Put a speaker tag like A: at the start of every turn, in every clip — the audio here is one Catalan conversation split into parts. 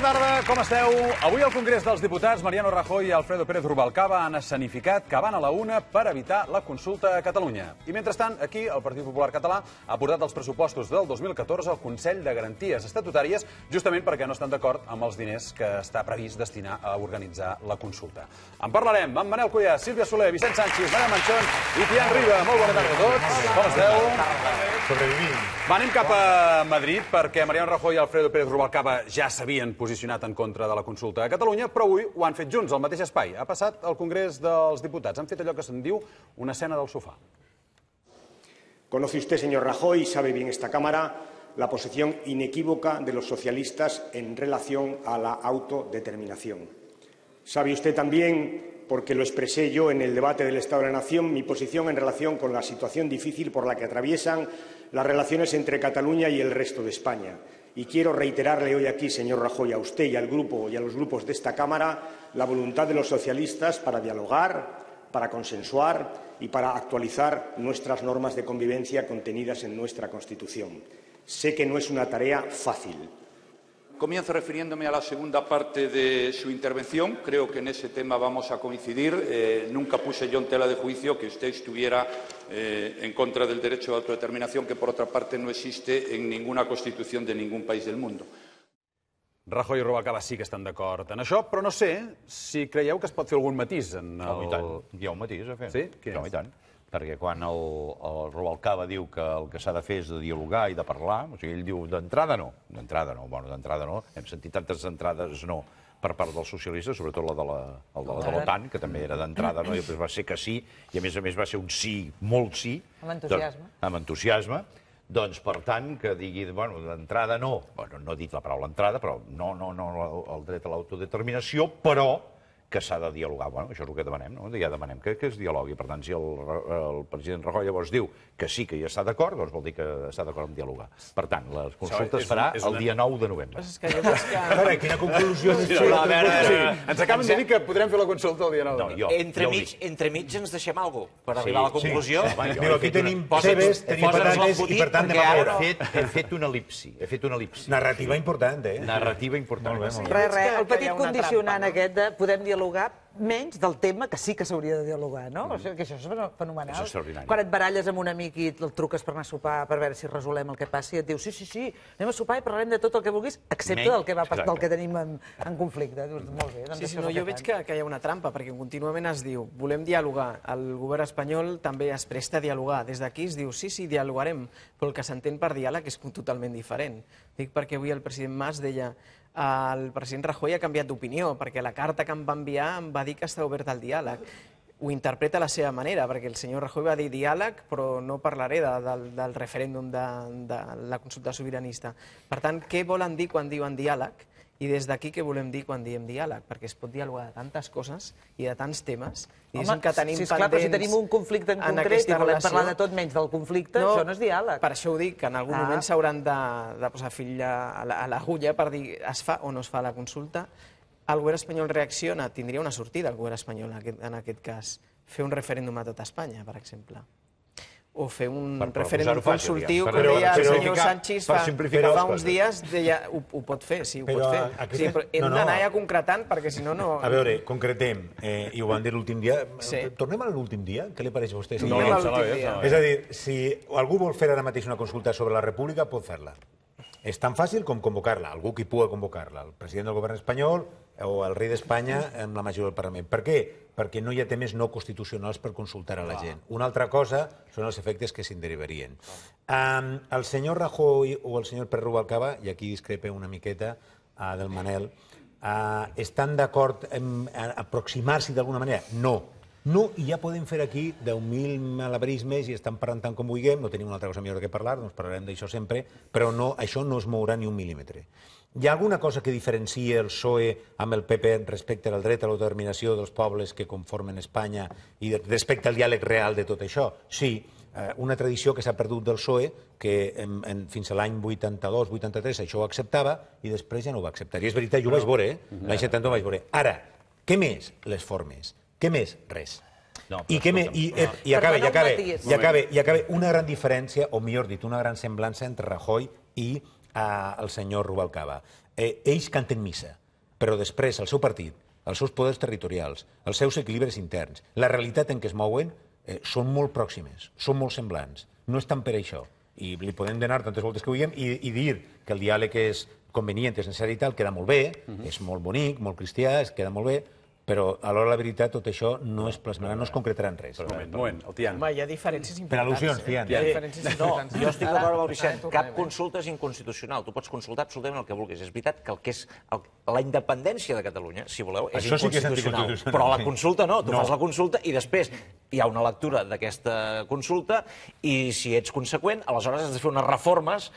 A: Bona tarda, com esteu? Avui al Congrés dels Diputats, Mariano Rajoy i Alfredo Pérez Rubalcaba han escenificat que van a la una per evitar la consulta a Catalunya. I mentrestant, aquí, el Partit Popular Català ha portat els pressupostos del 2014 al Consell de Garanties Estatutàries justament perquè no estan d'acord amb els diners que està previst destinar a organitzar la consulta. En parlarem amb Manel Cullà, Sílvia Soler, Vicent Sánchez, Maria Manchón i Tian Riba. Molt bona tarda a tots. Com esteu? Sobrevivim. Va, anem cap a Madrid perquè Mariano Rajoy i Alfredo Pérez Rubalcaba ja sabien posar posicionat en contra de la consulta Ha pasado al Congrés que una del
B: Conoce usted, señor Rajoy, sabe bien esta Cámara, la posición inequívoca de los socialistas en relación a la autodeterminación. Sabe usted también, porque lo expresé yo en el debate del Estado de la Nación, mi posición en relación con la situación difícil por la que atraviesan las relaciones entre Cataluña y el resto de España. Y quiero reiterarle hoy aquí, señor Rajoy, a usted y al grupo y a los grupos de esta Cámara la voluntad de los socialistas para dialogar, para consensuar y para actualizar nuestras normas de convivencia contenidas en nuestra Constitución. Sé que no es una tarea fácil.
A: Comienzo refiriéndome a la segunda parte de su intervención. Creo que en ese tema vamos a coincidir. Eh, nunca puse yo en tela de juicio que usted estuviera eh, en contra del derecho a autodeterminación, que por otra parte no existe en ninguna constitución de ningún país del mundo. Rajoy y Rubalcaba sí que de acuerdo en eso, pero no sé si creía que es pot fer algun en el... Sí? perquè quan el,
C: el Rubalcaba diu que el que s'ha de fer és de dialogar i de parlar, o sigui, ell diu d'entrada no, d'entrada no, bueno, d'entrada no, hem sentit tantes entrades no per part dels socialistes, sobretot la de la, la de l'OTAN, que també era d'entrada, no? i després va ser que sí, i a més a més va ser un sí, molt sí.
D: Amb entusiasme. Doncs,
C: amb entusiasme. Doncs, per tant, que digui, bueno, d'entrada no, bueno, no he dit la paraula entrada, però no, no, no, el dret a l'autodeterminació, però que s'ha de dialogar. Bueno, això és el que demanem, no? ja demanem que, que es dialogui. Per tant, si el, el president Rajoy llavors diu que sí que hi està d'acord, doncs vol dir que està d'acord amb dialogar. Per tant, la consulta es farà un, una... el dia 9 de novembre.
A: És que llavors que... A veure, quina conclusió... Sí, no, a veure, sí. Ens acaben de dir que podrem fer la consulta el dia 9 de
E: novembre. No, jo, entremig, jo mig ens deixem alguna cosa per sí, arribar a la conclusió. Sí. Home, Diu, aquí tenim cebes, tenim patates i per tant anem a veure. He fet,
C: he fet una elipsi, he fet una elipsi. Narrativa important, eh? Narrativa important. Re,
D: re, el petit condicionant aquest de podem dir dialogar menys del tema que sí que s'hauria de dialogar, no? Mm. O sigui, que això és fenomenal. Això és extraordinari. Quan et baralles amb un amic i el truques per anar a sopar per veure si resolem el que passi, i et diu, sí, sí, sí, anem a sopar i parlarem de tot el que vulguis, excepte menys, del que, va, exacte. del que tenim en, en conflicte. Dius, molt bé, doncs sí, sí, no, jo veig que, que
F: hi ha una trampa, perquè contínuament es diu, volem dialogar. El govern espanyol també es presta a dialogar. Des d'aquí es diu, sí, sí, dialogarem, però el que s'entén per diàleg és totalment diferent. Dic perquè avui el president Mas deia el president Rajoy ha canviat d'opinió, perquè la carta que em va enviar em va dir que està obert al diàleg. Ho interpreta a la seva manera, perquè el senyor Rajoy va dir diàleg, però no parlaré de, del, del referèndum de, de la consulta sobiranista. Per tant, què volen dir quan diuen diàleg? I des d'aquí què volem dir quan diem diàleg? Perquè es pot dialogar de tantes coses i de tants temes. Home, que tenim si, esclar, però si tenim un conflicte en, en concret i volem parlar de tot menys del conflicte, no, això no és diàleg. Per això ho dic, que en algun ah. moment s'hauran de, de posar fill a l'agulla per dir es fa o no es fa la consulta. El govern espanyol reacciona, tindria una sortida el govern espanyol en aquest, en aquest cas. Fer un referèndum a tot Espanya, per exemple o fer un per, per referèndum consultiu que deia el senyor Sánchez fa, fa uns dies, deia, ho, ho pot fer, sí, ho però, pot fer. Sí, però hem no, no. d'anar ja concretant, perquè si no... no... A veure,
B: concretem, eh, i ho van dir l'últim dia. Sí. Tornem a l'últim dia? Què li pareix a vostè? No, no, no, és a dir, si algú vol fer ara mateix una consulta sobre la república, pot fer-la. És tan fàcil com convocar-la, algú qui pugui convocar-la, el president del govern espanyol o el rei d'Espanya amb la majoria del Parlament. Per què? Perquè no hi ha temes no constitucionals per consultar a la gent. Una altra cosa són els efectes que s'hi derivarien. Um, el senyor Rajoy o el senyor Pere Balcaba, i aquí discrepe una miqueta uh, del Manel, uh, estan d'acord en aproximar-s'hi d'alguna manera? No no, i ja podem fer aquí 10.000 malabarismes i estan parlant tant com vulguem, no tenim una altra cosa millor que parlar, doncs parlarem d'això sempre, però no, això no es mourà ni un mil·límetre. Hi ha alguna cosa que diferencia el PSOE amb el PP respecte al dret a l'autodeterminació dels pobles que conformen Espanya i respecte al diàleg real de tot això? Sí, eh, una tradició que s'ha perdut del PSOE, que en, en, fins a l'any 82-83 això ho acceptava i després ja no ho va acceptar. I és veritat, jo ho vaig veure, eh? l'any 70 ho vaig veure. Ara, què més? Les formes. Què més? Res. No, I, què me, i, eh, no. i, acaba, i, acaba, i, acaba, i acaba una gran diferència, o millor dit, una gran semblança entre Rajoy i eh, el senyor Rubalcaba. Eh, ells canten missa, però després el seu partit, els seus poders territorials, els seus equilibres interns, la realitat en què es mouen eh, són molt pròximes, són molt semblants. No estan per això. I li podem donar tantes voltes que vulguem i, i dir que el diàleg és convenient, és necessari i tal, queda molt bé, uh mhm. -huh. és molt bonic, molt cristià, es queda molt bé, però a l'hora de la veritat tot això no es plasmarà, no es concretarà en res. Però, moment,
E: moment, el Tian. Home, hi ha diferències importants. Per al·lusions, eh? Tian. Hi ha diferències no, No, jo estic d'acord amb el Vicent. Cap eh? consulta és inconstitucional. Tu pots consultar absolutament el que vulguis. És veritat que el que és el, la independència de Catalunya, si voleu, és això inconstitucional. Sí que és però la consulta no. Tu no. fas la consulta i després hi ha una lectura d'aquesta consulta i si ets conseqüent, aleshores has de fer unes reformes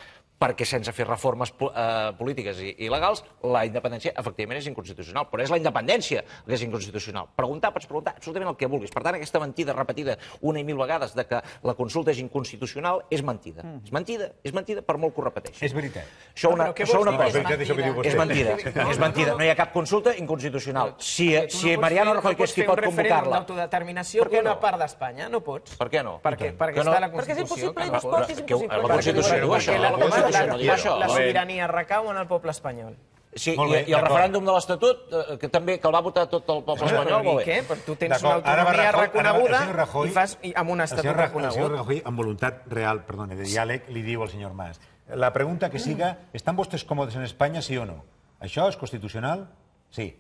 E: perquè sense fer reformes eh, polítiques i, il·legals, legals, la independència efectivament és inconstitucional, però és la independència que és inconstitucional. Preguntar, pots preguntar absolutament el que vulguis. Per tant, aquesta mentida repetida una i mil vegades de que la consulta és inconstitucional és mentida. Mm. És mentida, és mentida per molt que ho repeteixi. És veritat. Això una, no, això una cosa. És mentida. És mentida. No, és mentida. No hi ha cap consulta inconstitucional. Si, si Mariano Rajoy, que és qui pot convocar-la...
F: d'autodeterminació d'una part d'espanya, no pots.
E: Per què no? Perquè, perquè està la Constitució. Perquè és impossible i no es pot, és impossible. La Constitució diu això no això. La sobirania recau en el poble espanyol. Sí, bé, i, i el referèndum de l'Estatut, eh, que també que el va votar tot el poble espanyol, molt bé. Què? Però tu tens una autonomia Rajoy, reconeguda ara,
F: Rajoy, i fas i amb un estatut el reconegut. El senyor Rajoy,
B: amb voluntat real, perdone, de diàleg, li diu al senyor Mas, la pregunta que siga, estan vostès còmodes en Espanya, sí o no? Això és constitucional? Sí.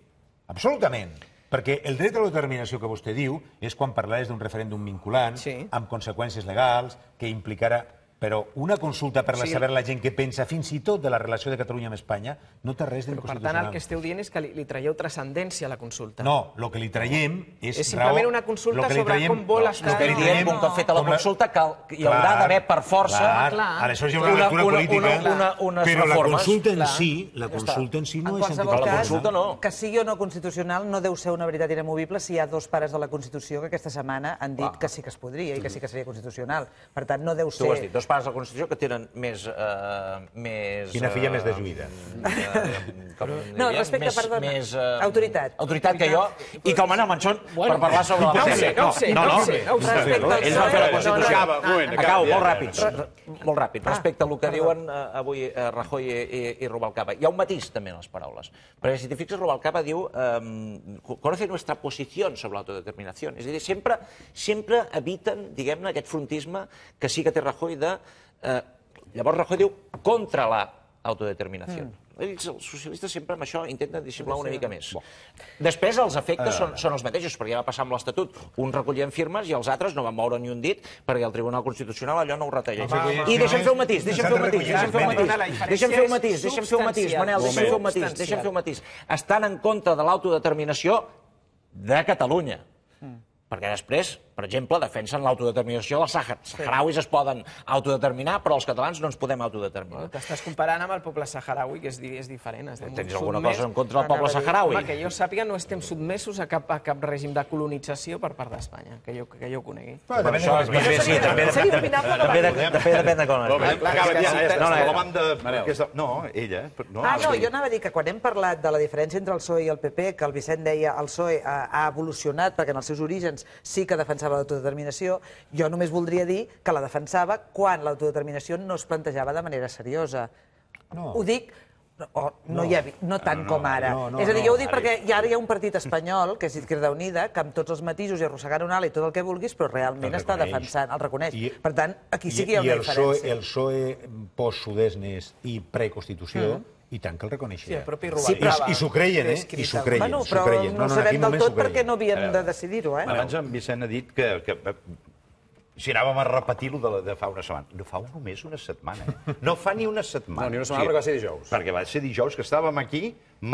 B: Absolutament. Perquè el dret a l'autodeterminació que vostè diu és quan parlaves d'un referèndum vinculant, sí. amb conseqüències legals, que implicarà però una consulta per la sí. saber la gent que pensa, fins i tot de la relació de Catalunya amb Espanya, no té res d'inconstitucional. Per tant, el que
F: esteu dient és que li, li traieu transcendència a la consulta.
B: No, el que li traiem és... És simplement raó, una consulta sobre traiem, com vol estar... El que li traiem, com que ha fet a la consulta, que hi haurà d'haver per força... Clar, clar. aleshores hi una lectura política... Una, una, eh? però la consulta en si, la consulta en si no és anticonstitucional. La consulta
D: no. Que sigui o no constitucional no deu ser una veritat inamovible si hi ha dos pares de la Constitució que aquesta setmana han dit que sí que es podria i que sí que seria constitucional.
E: Per tant, no deu ser... Tu has dit, dos parts de la Constitució que tenen més... Eh, més Quina filla eh, més desuïda. Eh, no, diria, respecte, més, perdona. Més, eh, autoritat. Autoritat que jo, i que el Manel Manchón bueno, per parlar sobre la matèria. No ho sé, no ho sé. No, no, no, no, no, Ells van fer la Constitució. Acabo, molt ràpid. Molt ràpid. Ah. Respecte al que diuen eh, avui eh, Rajoy i, i Rubalcaba. Hi ha un matís també en les paraules. Perquè si t'hi fixes, Rubalcaba diu ehm, conoce nuestra posición sobre l'autodeterminació. És a dir, sempre, sempre eviten, diguem-ne, aquest frontisme que sí que té Rajoy de Eh, llavors Rajoy diu contra la autodeterminació. Mm. Ells, els socialistes, sempre amb això intenten dissimular una mica més. Després, els efectes eh. són, són els mateixos, perquè ja va passar amb l'Estatut. Uns recollien firmes i els altres no van moure ni un dit, perquè el Tribunal Constitucional allò no ho retalla. I deixa'm fer un matís, deixa'm fer un matís, deixa'm fer un matís, deixa'm fer un matís, deixa'm fer un matís, Manel, deixa'm fer un matís, deixa'm fer un matís. Estan en contra de l'autodeterminació de Catalunya. Mm. Perquè després per exemple, defensen l'autodeterminació de Sàhara. Els Saharauis es poden autodeterminar, però els catalans no ens podem autodeterminar.
F: T'estàs comparant amb el poble saharaui, que és, diferent. Tens alguna cosa en contra del poble saharaui? que jo sàpiga, no estem sotmesos a cap, a cap règim de colonització per part d'Espanya, que, jo, que conegui. però això és bé, sí, també depèn de com es veu. No,
C: ella. Eh, no, ah, no, jo
D: anava a dir que quan hem parlat de la diferència entre el PSOE i el PP, que el Vicent deia el PSOE eh, ha evolucionat perquè en els seus orígens sí que defensava defensava l'autodeterminació, jo només voldria dir que la defensava quan l'autodeterminació no es plantejava de manera seriosa. No. Ho dic o no, no, hi ha, no tant no, no, com ara. No, no, és a dir, jo ho dic no, perquè hi ara hi ha un partit espanyol, que és Izquierda Unida, que amb tots els matisos i arrossegant una ala i tot el que vulguis, però realment està reconeix. defensant, el reconeix. I, per tant, aquí sí que hi ha
B: una i el PSOE, el PSOE post-sudesnes i preconstitució, mm.
C: I tant que el reconeixia. Sí, propi Rubalcaba. Sí, però, eh? I s'ho creien, eh? I s'ho creien. Bueno, però creien. no, no, no sabem del tot perquè no havíem de
D: decidir-ho, eh? Abans
C: en Vicent ha dit que, que si anàvem a repetir-ho de, de fa una setmana. No fa només una setmana, eh? No fa ni una setmana. No, ni una setmana sí, perquè va ser dijous. Perquè va ser dijous que estàvem aquí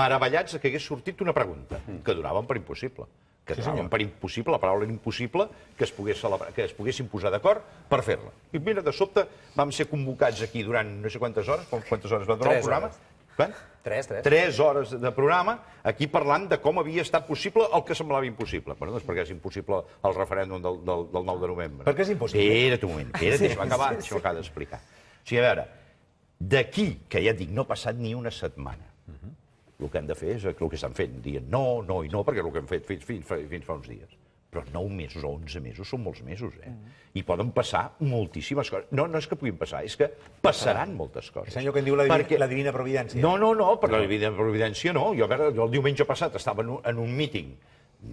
C: meravellats que hagués sortit una pregunta mm. que donàvem per impossible. Que sí, donàvem per impossible, la paraula impossible, que es, pogués celebrar, que es poguessin posar d'acord per fer-la. I mira, de sobte vam ser convocats aquí durant no sé quantes hores, quantes hores va durar Tres el programa, hores. Bé?
A: Tres, tres. Tres
C: hores de programa, aquí parlant de com havia estat possible el que semblava impossible. Però no és doncs perquè és impossible el referèndum del, del, del 9 de novembre. Per què és impossible? Espera't un moment, espera't, sí, això acabar, sí, sí. això acaba d'explicar. O sigui, a veure, d'aquí, que ja dic, no ha passat ni una setmana,
B: uh mhm. -huh.
C: el que han de fer és el que estan fent, dient no, no i no, perquè el que han fet fins, fins, fins fa uns dies però 9 mesos o 11 mesos són molts mesos, eh? Mm. I poden passar moltíssimes coses. No, no és que puguin passar, és que passaran moltes coses. És allò que en diu la, divina, Perquè... la divina providència. No, no, no, però la divina providència no. Jo, veure, jo el diumenge passat estava en un, en un míting,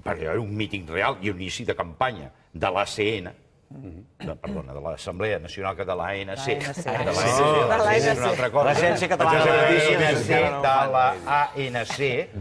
C: perquè era un míting real i un inici de campanya de l'ACN, mm-hmm. de, perdona, de l'Assemblea Nacional Catalana, l'ANC. de ah, l'ANC, de l'ANC. De mm-hmm. l'ANC. De l'ANC. de l'ANC, de l'ANC,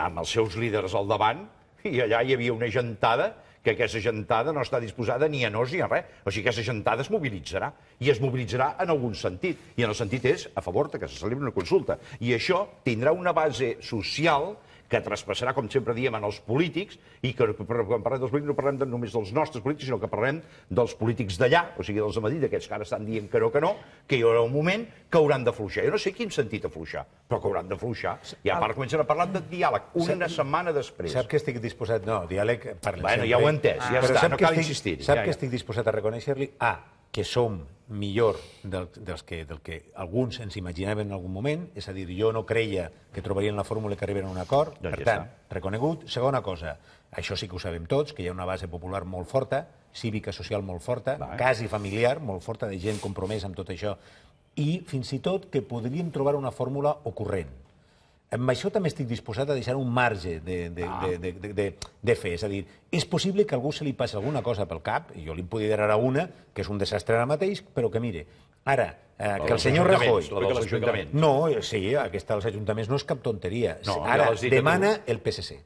C: amb els seus líders al davant, i allà hi havia una gentada que aquesta gentada no està disposada ni a nos ni a res. O sigui, aquesta gentada es mobilitzarà, i es mobilitzarà en algun sentit, i en el sentit és a favor de que se celebri una consulta. I això tindrà una base social que traspassarà, com sempre diem, en els polítics, i que quan parlem dels polítics no parlem només dels nostres polítics, sinó que parlem dels polítics d'allà, o sigui, dels de Madrid, aquests que ara estan dient que no, que no, que hi haurà un moment que hauran de fluixar. Jo no sé quin sentit afluixar, però que hauran de fluixar. I a part comencen a parlar de diàleg una sap, setmana després. Sap que estic disposat...
B: No, diàleg... bueno, ja ho he entès, ja està, no cal insistir. Sap ja, que estic disposat a reconèixer-li? A, ah que som millor del, dels que, del que alguns ens imaginaven en algun moment, és a dir, jo no creia que trobarien la fórmula que arriben a un acord, doncs per tant, reconegut. Segona cosa, això sí que ho sabem tots, que hi ha una base popular molt forta, cívica, social molt forta, Va, eh? quasi familiar, molt forta, de gent compromesa amb tot això, i fins i tot que podríem trobar una fórmula ocorrent amb això també estic disposat a deixar un marge de, de, ah. de, de, de, de fer. És a dir, és possible que algú se li passi alguna cosa pel cap, i jo li en podria dir ara una, que és un desastre ara mateix, però que mire, ara, eh, que el senyor Rajoy... La No, eh, sí, aquesta dels ajuntaments no és cap tonteria. No, ara demana el PSC.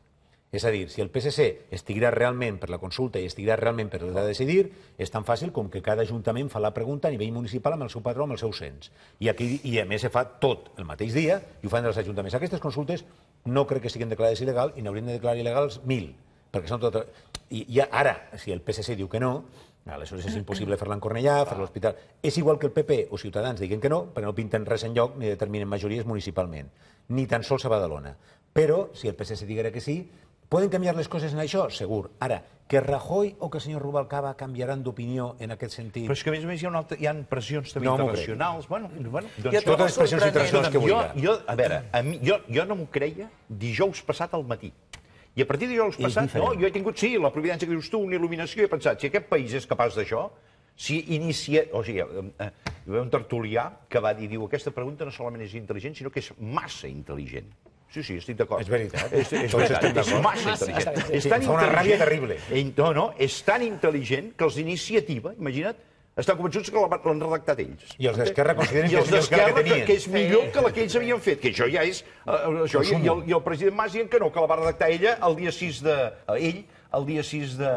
B: És a dir, si el PSC estigui realment per la consulta i estigui realment per el decidir, és tan fàcil com que cada Ajuntament fa la pregunta a nivell municipal amb el seu patró, amb el seu cens. I, aquí, i a més se fa tot el mateix dia i ho fan els ajuntaments. Aquestes consultes no crec que siguin declarades il·legals i n'hauríem de declarar il·legals mil, perquè són tot... I, I ara, si el PSC diu que no, Aleshores és impossible fer-la en Cornellà, fer l'hospital... És igual que el PP o Ciutadans diguin que no, però no pinten res en lloc ni determinen majories municipalment, ni tan sols a Badalona. Però, si el PSC diguera que sí, Poden canviar les coses en això? Segur. Ara, que Rajoy o que el senyor Rubalcaba canviaran d'opinió en aquest sentit? Però és
C: que, a més a més, hi ha, una altra, hi ha pressions també no internacionals. Bueno, bueno, doncs, totes les pressions internacionals que jo, jo, a veure, a mi, jo, jo no m'ho creia dijous passat al matí. I a partir de dijous passat, no, jo he tingut, sí, la providència que dius tu, una il·luminació, i he pensat, si aquest país és capaç d'això, si inicia... O sigui, eh, eh hi va un tertulià que va dir, diu, aquesta pregunta no solament és intel·ligent, sinó que és massa intel·ligent. Sí, sí, estic d'acord. És veritat. És, és, Tots veritat, estem és massa intel·ligent. és tan fa una ràbia terrible. No, no, és tan intel·ligent que els d'iniciativa, imagina't, estan convençuts que l'han redactat ells. I els d'Esquerra consideren que, els que és millor que la que tenien. que és millor que la que ells havien fet, que això ja és... Uh, això, i, el, I el president Mas dient que no, que la va redactar ella el dia 6 de... Uh, ell, el dia 6 de...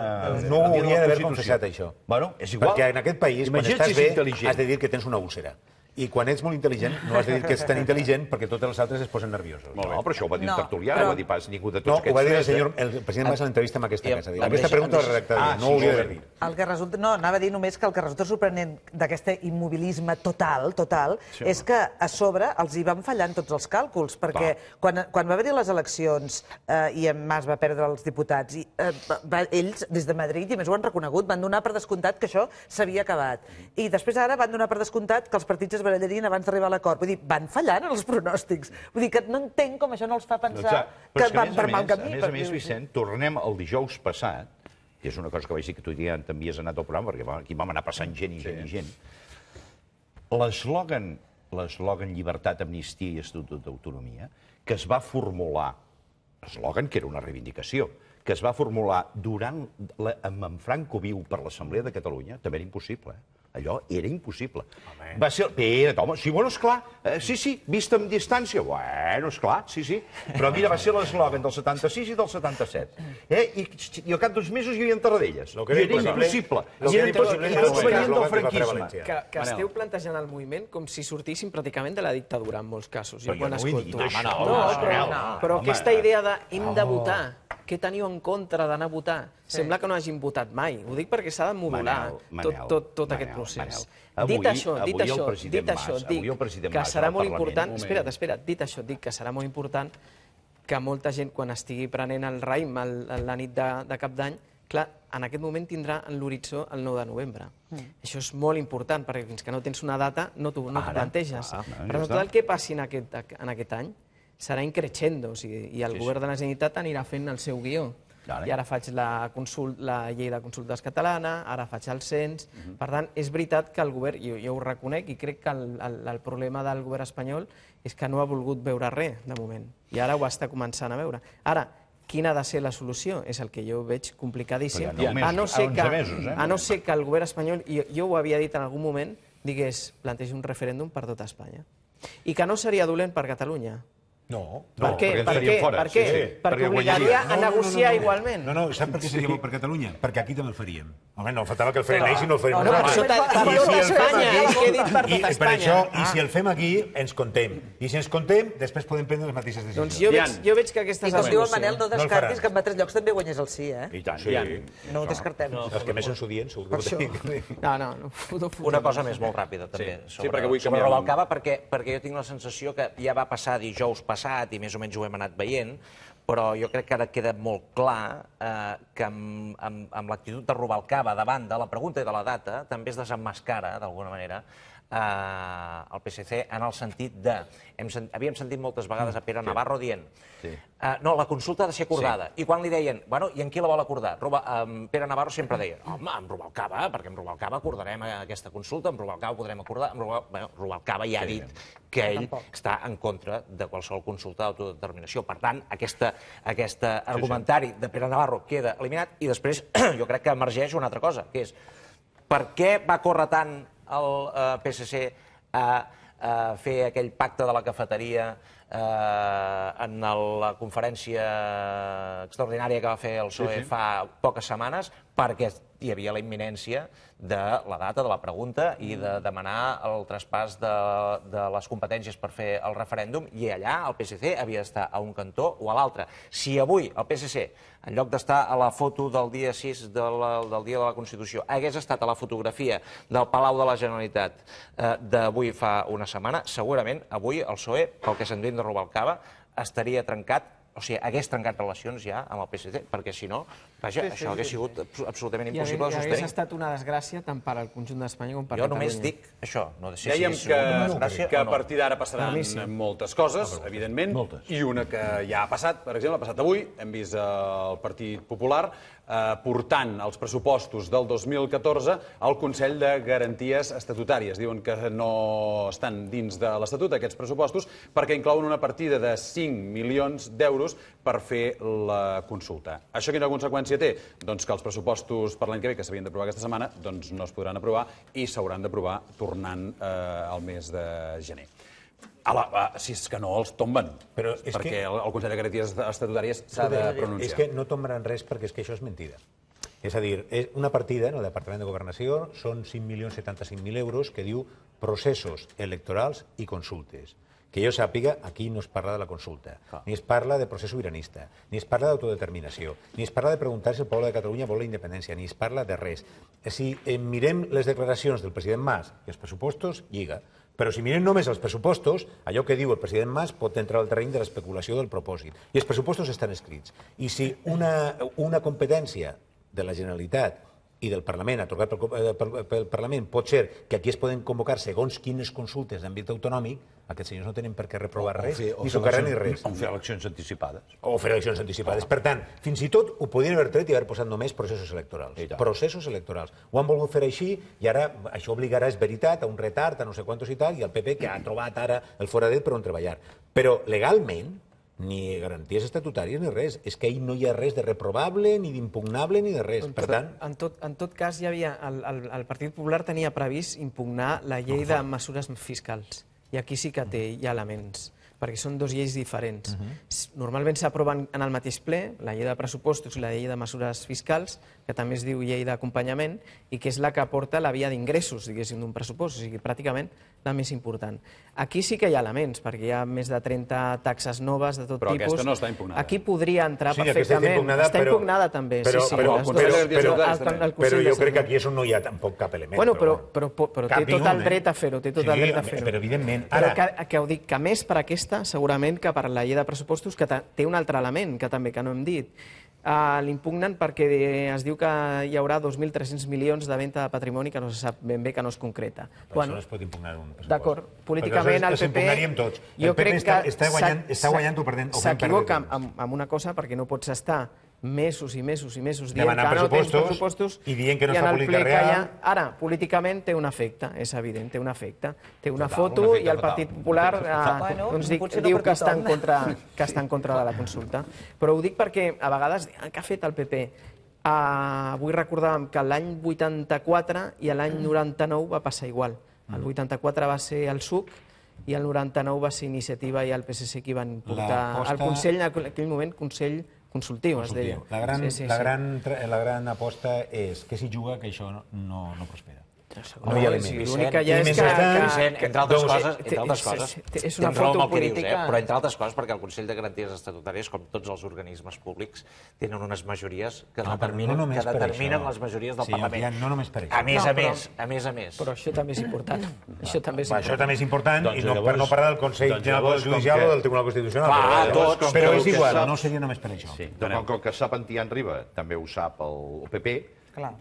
C: No ho hauria d'haver confessat, això. Bueno, és igual. Perquè en aquest país,
B: quan Imagina't estàs bé, has de dir que tens una úlcera. I quan ets molt intel·ligent, no has de dir que ets tan intel·ligent perquè totes les altres es posen nerviosos. Molt bé, no, però això ho va dir no, un tertulià, però... ho va dir pas ningú de tots no, aquests. No, ho va dir el, eh? senyor, el president Mas a l'entrevista amb aquesta casa. Dir, aquesta pregunta la redactaré, ah, no sí, ho hauria de dir.
D: El que resulta, no, anava a dir només que el que resulta sorprenent d'aquest immobilisme total, total, sí, és que a sobre els hi van fallant tots els càlculs, perquè va. quan, quan va haver-hi les eleccions eh, i en Mas va perdre els diputats, i, eh, va, ells, des de Madrid, i més ho han reconegut, van donar per descomptat que això s'havia acabat. Mm. I després ara van donar per descomptat que els partits es barallarien abans d'arribar a l'acord. Vull dir, van fallant els pronòstics. Vull dir que no entenc com això no els fa pensar doncs, que, van per mal camí. A més a més,
C: Vicent, tornem al dijous passat, que és una cosa que vaig dir que tu ja també has anat al programa, perquè aquí vam anar passant gent i gent i gent. L'eslògan l'eslògan llibertat, amnistia i estatut d'autonomia, que es va formular, eslògan que era una reivindicació, que es va formular durant la, amb en Franco viu per l'Assemblea de Catalunya, també era impossible. Eh? Allò era impossible. Home. Va ser... Espera't, home, sí, bueno, esclar, eh, sí, sí, vist amb distància, bueno, esclar, sí, sí. Però mira, va ser l'eslògan del 76 i del 77. Eh? I, i al cap d'uns mesos hi havia enterradelles. No, era, impossible. I era impossible. I tots venien del franquisme. Que, que esteu
F: plantejant el moviment com si sortíssim pràcticament de la dictadura, en molts casos. Però jo quan no ho he dit, això. No, però, no, però aquesta idea de hem de votar què teniu en contra d'anar a votar? Sí. Sembla que no hagin votat mai. Ho dic perquè s'ha de modular tot, tot, tot aquest procés. Avui, dit això, avui dit això, dit Mas, això, dic que serà molt Parlament. important... Espera't, espera't, dit això, dic que serà molt important que molta gent, quan estigui prenent el raïm el, la nit de, de cap d'any, clar, en aquest moment tindrà en l'horitzó el 9 de novembre. Mm. Això és molt important, perquè fins que no tens una data no t'ho no planteges. Ah, Però tot el que passi en aquest, en aquest any, serà increixendo, o sigui, i el sí, govern sí. de la Generalitat anirà fent el seu guió. Clar, eh? I ara faig la, consult, la llei de consultes catalana, ara faig el cens... Uh mhm. -huh. Per tant, és veritat que el govern, jo, jo ho reconec, i crec que el, el, el problema del govern espanyol és que no ha volgut veure res, de moment. I ara ho està començant a veure. Ara, quina ha de ser la solució? És el que jo veig complicadíssim. No, a, no ser que, mesos, eh? a no ser que el govern espanyol, i jo ho havia dit en algun moment, digués, plantegi un referèndum per tot Espanya. I que no seria dolent per Catalunya, no. Per què? No, perquè, per què? Fora, per què? Sí, sí. Perquè, perquè obligaria a negociar no, no, no. igualment.
B: No, no, sap per què seria sí. bo per Catalunya? Perquè aquí també el faríem. Home, no, faltava que el frenés i no el farem. No, no, això per tot Espanya, és que dit per tot Espanya. Per això, i ah. si el fem aquí, ens contem. I si ens contem, després podem prendre les mateixes decisions. Doncs jo veig, jo veig que aquestes... I com diu el Manel, no descartis
D: que en altres llocs també guanyes el
E: sí, eh? I tant, sí. No ho descartem. Els que més ens ho dient, segur que ho No, no, no. Una cosa més molt ràpida, també, sobre l'Alcaba, perquè jo tinc la sensació que ja va passar dijous passat, i més o menys ho hem anat veient, però jo crec que ara queda molt clar eh, que amb, amb, amb l'actitud de Rubalcaba davant de la pregunta i de la data també es desenmascara, d'alguna manera, eh, el PSC en el sentit de... Hem sent, havíem sentit moltes vegades a Pere Navarro dient sí. eh, no, la consulta ha de ser acordada. Sí. I quan li deien, bueno, i en qui la vol acordar? Roba, eh, Pere Navarro sempre deia, home, amb Rubalcaba, perquè amb Rubalcaba acordarem aquesta consulta, amb Rubalcaba podrem acordar... Amb Rubalcaba, bueno, Rubalcaba ja ha dit que ah, ell Tampoc. està en contra de qualsevol consulta d'autodeterminació. Per tant, aquesta, aquest eh, sí, argumentari sí. de Pere Navarro queda eliminat i després jo crec que emergeix una altra cosa, que és per què va córrer tant el eh, PSC a, a fer aquell pacte de la cafeteria eh, en la conferència extraordinària que va fer el PSOE fa poques setmanes, perquè hi havia la imminència de la data de la pregunta i de mm. demanar el traspàs de, de les competències per fer el referèndum i allà el PSC havia d'estar a un cantó o a l'altre. Si avui el PSC, en lloc d'estar a la foto del dia 6 de la, del dia de la Constitució, hagués estat a la fotografia del Palau de la Generalitat eh, d'avui fa una setmana, segurament avui el PSOE, pel que de robar de cava, estaria trencat o sigui, hagués trencat relacions ja amb el PSC, perquè si no, vaja, sí, sí, això hauria sí, sigut sí. absolutament impossible de sostenir. I hauria
F: estat una desgràcia tant per al conjunt d'Espanya com
E: per jo Catalunya. Jo només dic això, no si Dèiem és que, que a partir d'ara passaran Claríssim.
A: moltes coses, no, evidentment, moltes. i una que ja ha passat, per exemple, ha passat avui, hem vist eh, el Partit Popular, Eh, portant els pressupostos del 2014 al Consell de Garanties Estatutàries. Diuen que no estan dins de l'Estatut aquests pressupostos perquè inclouen una partida de 5 milions d'euros per fer la consulta. Això quina conseqüència té? Doncs que els pressupostos per l'any que ve, que s'havien d'aprovar aquesta setmana, doncs no es podran aprovar i s'hauran d'aprovar tornant eh, al mes de gener. A la, a, si és que no, els tomben. Però és perquè que... el, el Consell de Garanties Estatutàries s'ha de pronunciar. És que
B: no tombaran res perquè és que això és mentida. És a dir, és una partida en el Departament de Governació són 5.075.000 euros que diu processos electorals i consultes. Que jo sàpiga, aquí no es parla de la consulta, ni es parla de procés sobiranista, ni es parla d'autodeterminació, ni es parla de preguntar si el poble de Catalunya vol la independència, ni es parla de res. Si eh, mirem les declaracions del president Mas i els pressupostos, lliga. Però si mirem només els pressupostos, allò que diu el president Mas pot entrar al terreny de l'especulació del propòsit. I els pressupostos estan escrits. I si una, una competència de la Generalitat i del Parlament, atorgat pel, eh, pel, pel Parlament, pot ser que aquí es poden convocar segons quines consultes d'àmbit autonòmic, aquests senyors no tenen per què reprovar o, res, o ni socarrar ni res. O fer
C: eleccions anticipades. O fer eleccions anticipades.
B: Per tant, fins i tot ho podien haver tret i haver posat només processos electorals. Processos electorals. Ho han volgut fer així i ara això obligarà, és veritat, a un retard, a no sé quantos i tal, i el PP que ha trobat ara el foradet per on treballar. Però legalment, ni garanties estatutàries ni res. És que ahir no hi ha res de reprovable, ni d'impugnable, ni de res. En, per tant... En tot,
F: en tot cas, hi havia, el, el, el Partit Popular tenia previst impugnar la llei no, de mesures fiscals. I aquí sí que té, hi ha elements, perquè són dos lleis diferents. Mhm. Normalment s'aproven en el mateix ple, la llei de pressupostos i la llei de mesures fiscals, que també es diu llei d'acompanyament, i que és la que aporta la via d'ingressos, diguéssim, d'un pressupost, o sigui, pràcticament la més important. Aquí sí que hi ha elements, perquè hi ha més de 30 taxes noves de tot però tipus. Però aquesta no està impugnada. Aquí podria entrar sí, perfectament. Està impugnada, està impugnada però, també, però, sí, sí. Però, però, però, però, però, però jo crec que
B: aquí és no hi ha tampoc cap element. Bueno, però,
F: però, però, però té tot el dret a fer-ho, té tot sí, el dret a fer-ho. Però
B: evidentment... Ara... Però
F: que, que ho dic, que més per aquesta, segurament, que per la llei de pressupostos, que té un altre element, que també que no hem dit, Eh, l'impugnen perquè es diu que hi haurà 2.300 milions de venda de patrimoni que no se sap ben bé, que no es concreta. Per això no es
B: pot impugnar un
F: pressupost. D'acord, políticament el PP... tots. Jo el PP crec està, que... Està guanyant, està guanyant o perdent. S'equivoca amb una cosa perquè no pots estar mesos i mesos i mesos dient que no tens pressupostos i dient que no està política real. Ara, políticament té un efecte, és evident, té un efecte. Té una total, foto un i el Partit Popular eh, total. Eh, bueno, doncs, dic, no diu que està, en contra, que està en contra de la consulta. Però ho dic perquè a vegades, eh, què ha fet el PP? Eh, vull recordar recordàvem que l'any 84 i l'any 99 va passar igual. El 84 mm. va ser el SUC, i el 99 va ser Iniciativa i el PSC qui van portar al Consell, en aquell moment, Consell Consultiu, Consultiu. es La gran, sí, sí, la, sí.
B: Gran, la gran aposta és que s'hi juga que això no, no prospera altres. No, no hi ha
F: límit. L'únic que hi ha és que... Vicent, doncs, entre altres doncs, coses, entre altres és, coses és una foto política... Dius, eh? Però entre
E: altres coses, perquè el Consell de Garanties Estatutàries, com tots els organismes públics, tenen unes majories que, no, determinen, no que determinen les majories del sí, Parlament. Ja No només per això. A més, no, a, més, però, a més a més. Però
F: això també és important. Doncs això també és important. Això també és
C: important, doncs, i no, llavors, per no parlar del Consell doncs, General Judicial o del Tribunal Constitucional. Clar, però, tots, però és igual, no seria només per això. Sí, com que sap en Tian Riba, també ho sap el PP, Clar.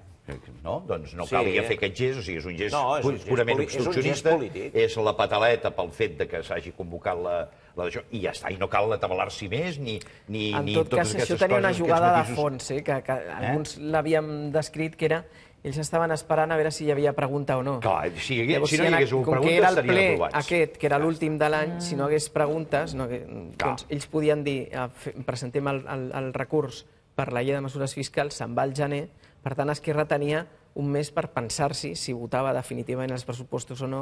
C: No? Doncs no sí. calia fer aquest gest, o sigui, és un gest no, és un purament gest obstruccionista. És, un gest és la pataleta pel fet de que s'hagi convocat la, la d'això, i ja està, i no cal atabalar-s'hi més, ni, ni, en ni tot totes cas, això tenia una jugada de fons,
F: sí, eh, que, que eh? alguns l'havíem descrit, que era ells estaven esperant a veure si hi havia pregunta o no. Clar,
C: si, hi, Llavors, si no hi hagués hagut preguntes, era el ple
F: aquest, que era l'últim de l'any, si no hagués preguntes, no, que, mm, doncs ells podien dir, ah, presentem el, el, el recurs per la llei de mesures fiscals, se'n va al gener, per tant, Esquerra tenia un mes per pensar-s'hi si votava definitivament els pressupostos o no,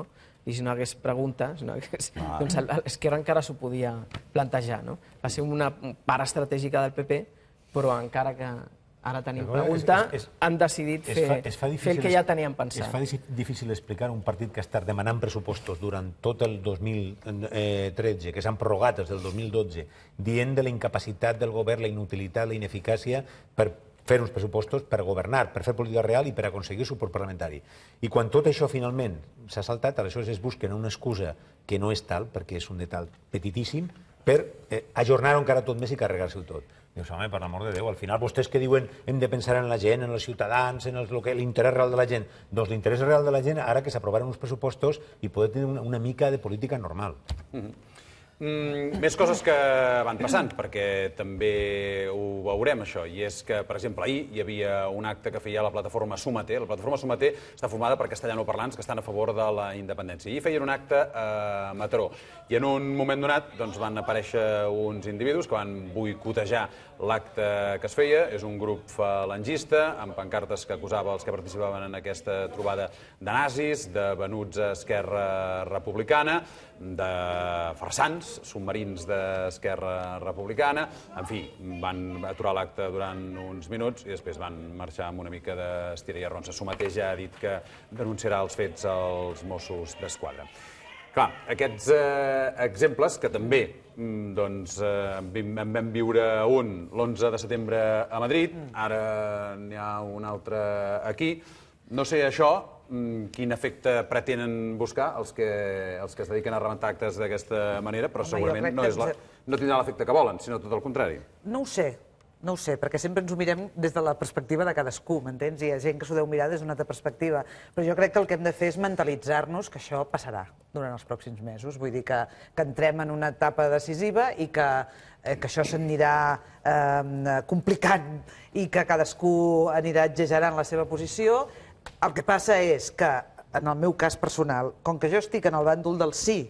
F: i si no hagués pregunta, si no hagués... Ah. Eh. doncs l'Esquerra encara s'ho podia plantejar. No? Va ser una part estratègica del PP, però encara que ara tenim però, pregunta, és, és, han decidit fer, es fa, es fa difícil, fer el que ja tenien pensat. Es
B: fa difícil explicar un partit que ha estat demanant pressupostos durant tot el 2013, eh, que s'han prorrogat des del 2012, dient de la incapacitat del govern, la inutilitat, la ineficàcia, per fer uns pressupostos per governar, per fer política real i per aconseguir suport parlamentari. I quan tot això finalment s'ha saltat, aleshores es busquen una excusa que no és tal, perquè és un detall petitíssim, per eh, ajornar-ho encara tot més i carregar-se-ho tot. Dius, home, per l'amor de Déu, al final vostès que diuen hem de pensar en la gent, en els ciutadans, en l'interès real de la gent, doncs l'interès real de la gent ara que s'aprovaran uns pressupostos i poder tenir una, una mica de política normal. Mm -hmm.
A: Mm, més coses que van passant, perquè també ho veurem, això. I és que, per exemple, ahir hi havia un acte que feia la plataforma Sumater. La plataforma Sumater està formada per castellanoparlants que estan a favor de la independència. I feien un acte eh, a Mataró. I en un moment donat doncs, van aparèixer uns individus que van boicotejar l'acte que es feia. És un grup falangista amb pancartes que acusava els que participaven en aquesta trobada de nazis, de venuts a Esquerra Republicana, de farsants, submarins d'Esquerra Republicana. En fi, van aturar l'acte durant uns minuts i després van marxar amb una mica d'estira i arronsa. mateix ja ha dit que denunciarà els fets als Mossos d'Esquadra. Clar, aquests eh, exemples, que també mm, doncs, eh, en vam viure un l'11 de setembre a Madrid, mm. ara n'hi ha un altre aquí, no sé això, mm, quin efecte pretenen buscar els que, els que es dediquen a rebentar actes d'aquesta manera, però Home, segurament no, és la, no tindrà l'efecte que volen, sinó tot el contrari.
D: No ho sé, no ho sé, perquè sempre ens ho mirem des de la perspectiva de cadascú, m'entens? Hi ha gent que s'ho deu mirar des d'una altra perspectiva. Però jo crec que el que hem de fer és mentalitzar-nos que això passarà durant els pròxims mesos. Vull dir que, que entrem en una etapa decisiva i que, eh, que això s'anirà eh, complicant i que cadascú anirà exagerant la seva posició. El que passa és que, en el meu cas personal, com que jo estic en el bàndol del sí,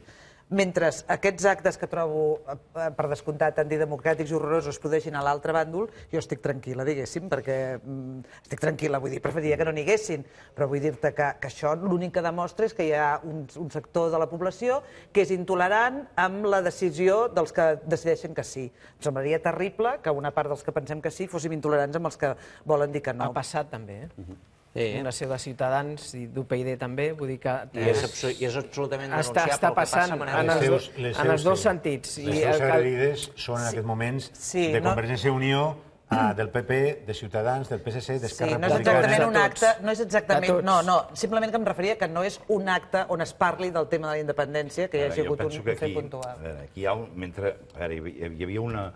D: mentre aquests actes que trobo, eh, eh, per descomptat, antidemocràtics i horrorosos produeixin a l'altre bàndol, jo estic tranquil·la, diguéssim, perquè mm, estic tranquil·la, vull dir, preferia que no n'hi haguessin, però vull dir-te que, que això l'únic que demostra és que hi ha un, un sector de la població que és intolerant amb la decisió dels que decideixen que sí. Em semblaria terrible que una part dels que pensem que sí fóssim intolerants amb els que volen dir que no. Ha passat, també, eh? Mm -hmm sí. Fundació de Ciutadans i d'UPID també, vull dir que...
E: I és, absolut, i és absolutament denunciable està passant passa en, els, seus, en seus, els dos sí. sentits. Les seves
B: agredides són en sí. aquests moments sí, eh, de Convergència i no... Unió eh, del PP, de Ciutadans,
C: del PSC, d'Esquerra sí, no és exactament un
D: acte, no és exactament, no, no, simplement que em referia que no és un acte on es parli del tema de la independència, que hi ha sigut un fet puntual.
C: Aquí hi ha un, mentre, hi havia una,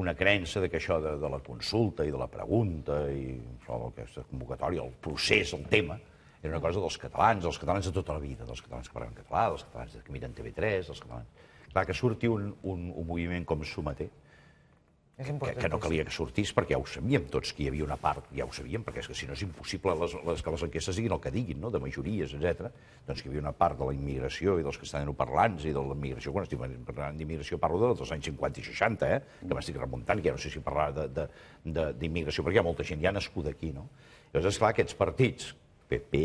C: una creença de que això de, de la consulta i de la pregunta i això d'aquesta convocatòria, el procés, el tema, era una cosa dels catalans, dels catalans de tota la vida, dels catalans que parlen català, dels catalans que miren TV3, dels catalans... Clar, que surti un, un, un moviment com Sumater, és que, que no calia que sortís perquè ja ho sabíem tots, que hi havia una part, ja ho sabíem, perquè és que si no és impossible les, les, que les enquestes diguin el que diguin, no? de majories, etc. Doncs que hi havia una part de la immigració i dels que parlants i de la immigració, quan estic parlant d'immigració parlo de dels anys 50 i 60, eh? que m'estic remuntant, que ja no sé si parlar d'immigració, perquè hi ha molta gent, ja nascuda aquí. No? Llavors, esclar, aquests partits, PP,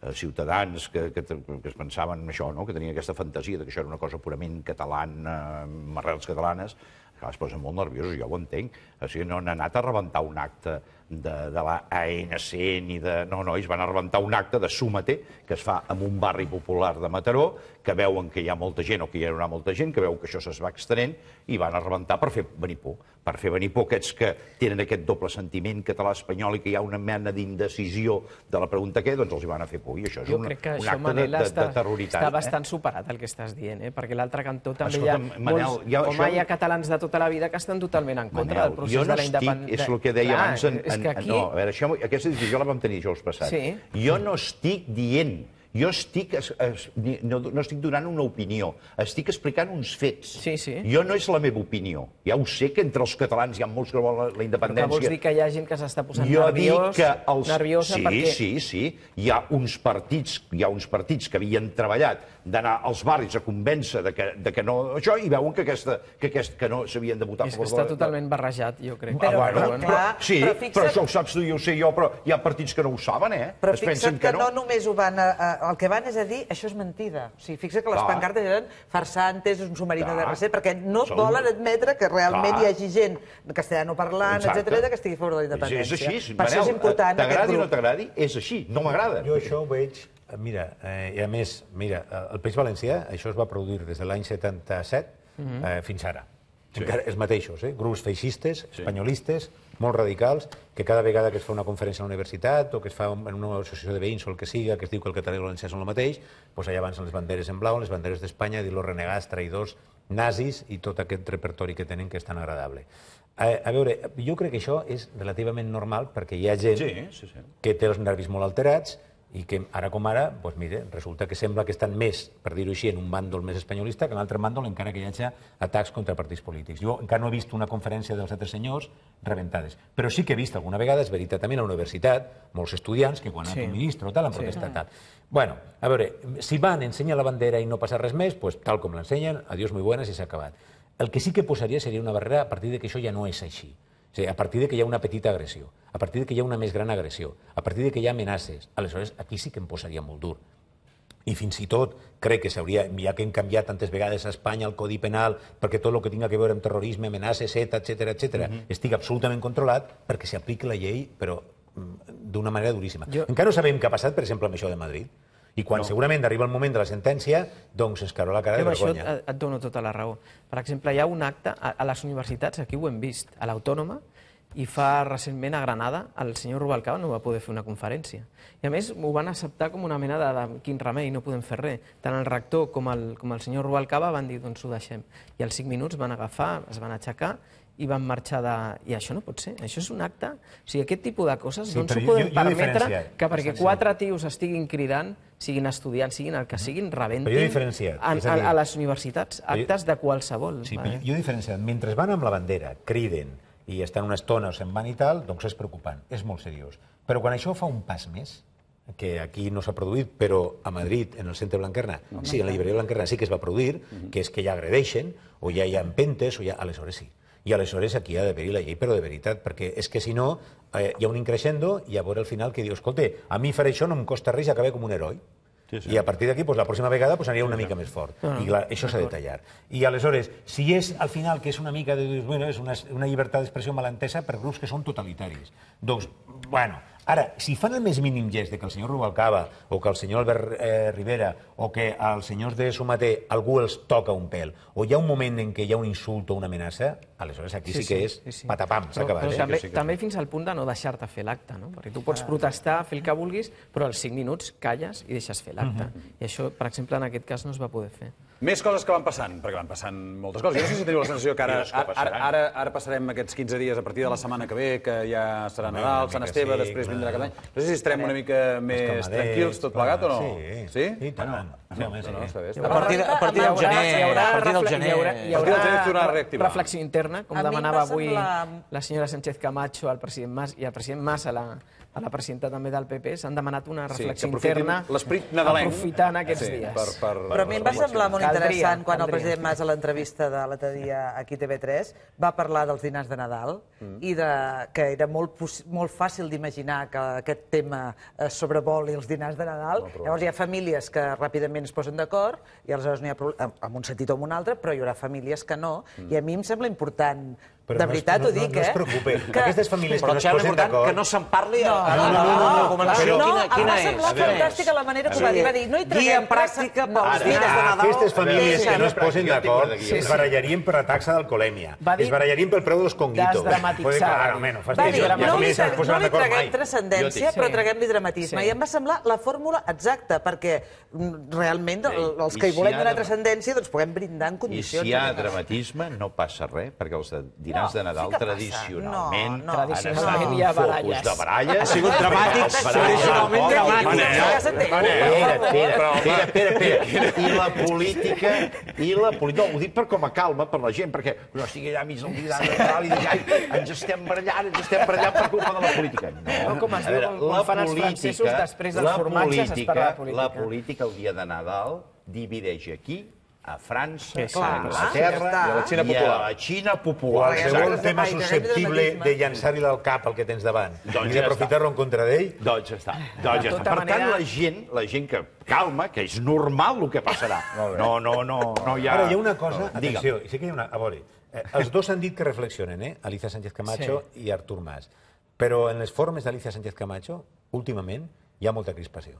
C: eh, ciutadans que, que, que es pensaven això, no? que tenien aquesta fantasia de que això era una cosa purament catalana, eh, amb arrels catalanes, que es posa molt nerviosos, jo ho entenc. O sigui, no han anat a rebentar un acte de, de la ANC ni de... No, no, ells van arrebentar un acte de sumater que es fa en un barri popular de Mataró, que veuen que hi ha molta gent o que hi haurà molta gent, que veu que això se'ls va extenent i van arrebentar per fer venir por. Per fer venir por aquests que tenen aquest doble sentiment català-espanyol i que hi ha una mena d'indecisió de la pregunta què, doncs els hi van a fer por. I això és jo un, crec que un això, acte Manel, de, de, de terroritat. Està eh? bastant
F: eh? superat el que estàs dient, eh? perquè l'altre cantó també Escolta, hi ha Manel, molts... Ja, home, això... hi ha catalans de tota la vida que estan totalment en contra Manel, del procés no de la independència. Jo no estic, és el que deia Clar, abans en, en, que eh, aquí... No,
C: a veure, això, aquesta discussió la vam tenir jo els passats. Sí. Jo no estic dient jo estic, es, es, no, no estic donant una opinió, estic explicant uns fets. Sí, sí. Jo no és la meva opinió. Ja ho sé que entre els catalans hi ha molts que volen la, la independència. Però vols dir
F: que hi ha gent que s'està posant jo nerviós, que els... nerviosa sí, perquè... Sí,
C: sí, hi ha uns partits, hi ha uns partits que havien treballat d'anar als barris a convèncer de que, de que no... Això, i veuen que, aquesta, que, aquest, que no s'havien de votar... És que està totalment
F: barrejat, jo crec. Ah, però, ah, bueno, però, però,
C: però, sí, però, fixa't... però això ho saps tu i ho sé jo, però hi ha partits que no ho saben, eh? Però es fixa't que, que no. no
D: només ho van a, a el que van és a dir, això és mentida. O sigui, fixa que les Clar. pancartes eren farsantes, un sumari de recent, perquè no Som... volen admetre que realment Clar. hi hagi gent castellano parlant, etc que estigui a favor de la independència. És, és així, per Manel, això és important. T'agradi o no
B: t'agradi, és així, no m'agrada. Jo això ho veig eh, Mira, eh, i a més, mira, eh, el País Valencià, això es va produir des de l'any 77 mm -hmm. eh, fins ara. Sí. Encara els mateixos, eh? grups feixistes, sí. espanyolistes, molt radicals, que cada vegada que es fa una conferència a la universitat o que es fa en una associació de veïns o el que siga, que es diu que el català i el valencià són el mateix, doncs allà avancen les banderes en blau, les banderes d'Espanya, dir los renegats, traïdors, nazis i tot aquest repertori que tenen que és tan agradable. A, a veure, jo crec que això és relativament normal perquè hi ha gent sí, sí, sí. que té els nervis molt alterats, i que ara com ara, doncs mira, resulta que sembla que estan més, per dir-ho així, en un bàndol més espanyolista que en l'altre bàndol, encara que hi hagi atacs contra partits polítics. Jo encara no he vist una conferència dels altres senyors reventades, però sí que he vist alguna vegada, és veritat, també a la universitat, molts estudiants que quan sí. han un ministre o tal han protestat tal. Bueno, a veure, si van, ensenyen la bandera i no passa res més, pues, doncs tal com l'ensenyen, adiós, muy buenas i s'ha acabat. El que sí que posaria seria una barrera a partir de que això ja no és així. O sigui, a partir de que hi ha una petita agressió, a partir de que hi ha una més gran agressió, a partir de que hi ha amenaces, aleshores aquí sí que em posaria molt dur. I fins i tot crec que s'hauria, ja que hem canviat tantes vegades a Espanya el Codi Penal perquè tot el que tinga que veure amb terrorisme, amenaces, etc etc etc, estic absolutament controlat perquè s'apliqui la llei, però mm, d'una manera duríssima. Jo... Encara no sabem què ha passat, per exemple, amb això de Madrid i quan no. segurament arriba el moment de la sentència, doncs es carola la cara de vergonya.
F: Això et, dono tota la raó. Per exemple, hi ha un acte a, les universitats, aquí ho hem vist, a l'Autònoma, i fa recentment a Granada el senyor Rubalcaba no va poder fer una conferència. I a més ho van acceptar com una mena de, de quin remei, no podem fer res. Tant el rector com el, com el senyor Rubalcaba van dir doncs ho deixem. I als 5 minuts van agafar, es van aixecar i van marxar de... I això no pot ser, això és un acte... O sigui, aquest tipus de coses sí, no ens ho podem jo, jo permetre que perquè quatre tios estiguin cridant, siguin estudiants, siguin el que siguin, rebentin a, a, a
B: les universitats actes de qualsevol. Sí, però jo, jo he diferenciat. Mentre van amb la bandera, criden i estan una estona o se'n van i tal, doncs és preocupant, és molt seriós. Però quan això fa un pas més, que aquí no s'ha produït, però a Madrid, en el centre Blanquerna, sí, en la llibreria Blanquerna sí que es va produir, que és que ja agredeixen, o ja hi ha empentes, o ja... Aleshores sí. I aleshores aquí ha d'haver-hi la llei, però de veritat, perquè és que si no eh, hi ha un increixendo i a veure al final que diu, escolta, a mi faré això no em costa res i acabar com un heroi. Sí, sí. I a partir d'aquí, doncs, la pròxima vegada doncs, anirà una mica més fort. Ah, I clar, això s'ha de tallar. I aleshores, si és al final que és una mica de... Bueno, és una, una llibertat d'expressió malentesa per grups que són totalitaris. Doncs, bueno, Ara, si fan el més mínim gest de que el senyor Rubalcaba o que el senyor Albert eh, Rivera o que als senyors de Sumaté algú els toca un pèl o hi ha un moment en què hi ha un insult o una amenaça, aleshores aquí sí, sí, sí que és sí, sí. patapam, s'ha acabat. Però, eh? també, sí que... també
F: fins al punt de no deixar-te fer l'acte, no? Perquè tu pots ah. protestar, fer el que vulguis, però als 5 minuts calles i deixes fer l'acte. Uh mhm. -huh. I això, per exemple, en aquest cas no es va poder fer.
A: Més coses que van passant, perquè van passant moltes coses. Jo no sé si teniu la sensació que ara, ara, ara, ara passarem aquests 15 dies a partir de la setmana que ve, que ja serà Nadal, Sant Esteve, després vindrà cap any. No sé si estarem una mica més tranquils tot plegat o no. Sí, sí? sí tant. No, A partir, a partir del gener... A partir del gener... Hi haurà, hi haurà reflexió interna, com demanava avui la
F: senyora Sánchez Camacho al president Mas i al president Mas a la, a la presidenta també del PP, s'han demanat una reflexió sí, interna aprofitant eh? aquests sí, dies. Per, per, Però a mi em va semblar molt caldria, interessant quan caldria. el president
D: Mas a l'entrevista de l'altre dia aquí TV3 va parlar dels dinars de Nadal mm. i de, que era molt, molt fàcil d'imaginar que aquest tema eh, sobrevoli els dinars de Nadal. No, Llavors hi ha famílies que ràpidament es posen d'acord i aleshores no hi ha problema, en un sentit o en un altre, però hi haurà famílies que no. Mm. I a mi em sembla important però de veritat no, ho dic, no, no, eh? No es preocupi. Que... Aquestes famílies però que no es posen d'acord... Que no se'n
E: parli... No, a la no, no, no, no, no, però... no quina, quina em va semblar fantàstica la manera que ho va dir. Va dir, no hi traguem... Guia en pràctica pels dies de Nadal. Aquestes famílies que no es posen d'acord es
B: barallarien per la taxa d'alcoholèmia. Es barallarien pel preu dels conguitos. Desdramatitzar. Va dir, no li
D: traguem transcendència, però traguem-li dramatisme. I em va semblar la fórmula exacta, perquè mm, realment els que hi volem donar transcendència doncs puguem brindar en condicions. I si hi ha
C: dramatisme no passa res, perquè els de dinars no, de Nadal sí tradicionalment no, no. tradicionalment estat un focus de baralles. Ha sigut dramàtic, tradicionalment dramàtic. Espera, espera, espera. I la política... I la política... No, ho dic per com a calma per la gent, perquè no estigui allà mig del dinar de Nadal i ai, ens estem barallant, ens estem barallant per culpa de la política. No, com es diu, la fan els francesos després dels formatges es parla de política. La política el dia de Nadal divideix aquí a França, a Anglaterra ah, i a la Xina popular. I la Xina popular. Qualsevol tema susceptible de llançar-hi del cap el que tens davant doncs i d'aprofitar-lo en contra d'ell... Doncs ja està. Doncs està. Tota per tant, la gent, la gent que calma, que és normal el que passarà. No, no, no, no hi ha... Ara, hi ha una cosa, atenció, i sé que hi ha una... A veure,
B: eh, els dos han dit que reflexionen, eh? Alicia Sánchez Camacho i Artur Mas. Però en les formes d'Alicia Sánchez Camacho, últimament, hi ha molta crispació.